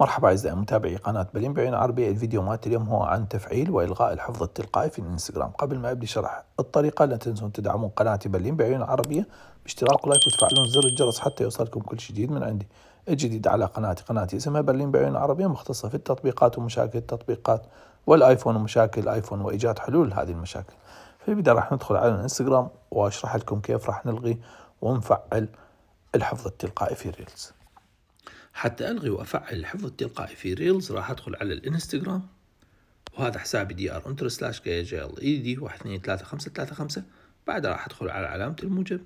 مرحبا أعزائي متابعي قناة بلين بعين عربية الفيديو مات اليوم هو عن تفعيل وإلغاء الحفظ التلقائي في الانستغرام قبل ما أبدي شرح الطريقة لا تنسون تدعمون قناتي بلين بعين عربية باشتراك ولايك وتفعلون زر الجرس حتى يوصلكم كل جديد من عندي الجديد على قناتي قناتي اسمها برلين بعيون عربية مختصة في التطبيقات ومشاكل التطبيقات والآيفون ومشاكل الآيفون وإيجاد حلول هذه المشاكل في البداية راح ندخل على الانستغرام وأشرح لكم كيف راح نلغي ونفعل الحفظ التلقائي في ريلز حتى ألغي وأفعل الحفظ التلقائي في ريلز راح أدخل على الانستغرام وهذا حسابي دي ار انتر سلاش كي جي ال اي دي واحد اثنين ثلاثة خمسة ثلاثة خمسة بعدها راح أدخل على علامة الموجب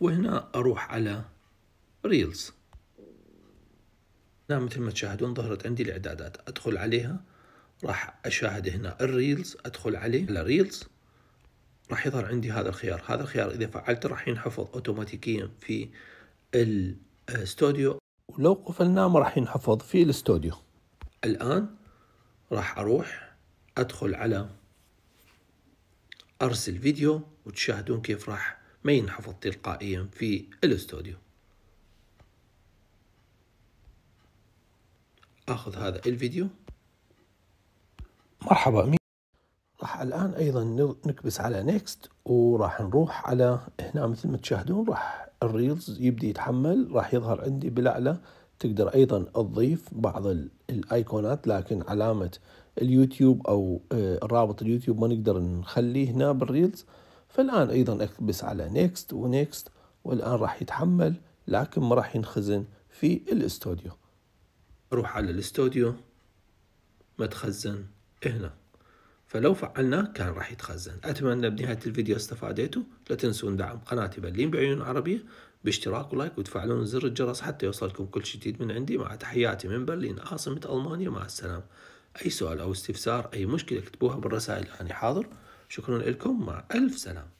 وهنا أروح على ريلز هنا مثل ما تشاهدون ظهرت عندي الإعدادات أدخل عليها راح أشاهد هنا الريلز أدخل عليه على ريلز راح يظهر عندي هذا الخيار هذا الخيار إذا فعلته راح ينحفظ أوتوماتيكيا في استوديو ولو قفلناه ما راح ينحفظ في الاستوديو الآن راح أروح أدخل على أرسل فيديو وتشاهدون كيف راح ما ينحفظ تلقائيا في الاستوديو أخذ هذا الفيديو مرحبا الآن أيضا نكبس على نيكست وراح نروح على هنا مثل ما تشاهدون راح الريلز يبدي يتحمل راح يظهر عندي بالأعلى تقدر أيضا تضيف بعض الأيقونات لكن علامة اليوتيوب أو الرابط آه، اليوتيوب ما نقدر نخليه هنا بالريلز فالآن أيضا أكبس على نيكست ونيكست والآن راح يتحمل لكن ما راح ينخزن في الاستوديو أروح على الاستوديو متخزن هنا فلو فعلنا كان راح يتخزن أتمنى بنهاية الفيديو استفادتوا لا تنسون دعم قناتي بلين بعيون عربية باشتراك ولايك وتفعلون زر الجرس حتى يوصلكم كل جديد من عندي مع تحياتي من برلين عاصمة ألمانيا مع السلامة أي سؤال أو استفسار أي مشكلة اكتبوها بالرسائل أنا حاضر شكرا لكم مع ألف سلام